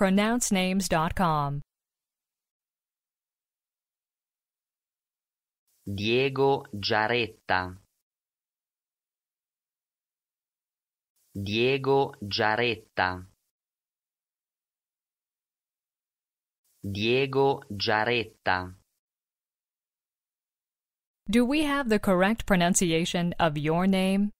pronouncenames.com. Diego Giaretta Diego Giaretta Diego Giaretta Do we have the correct pronunciation of your name?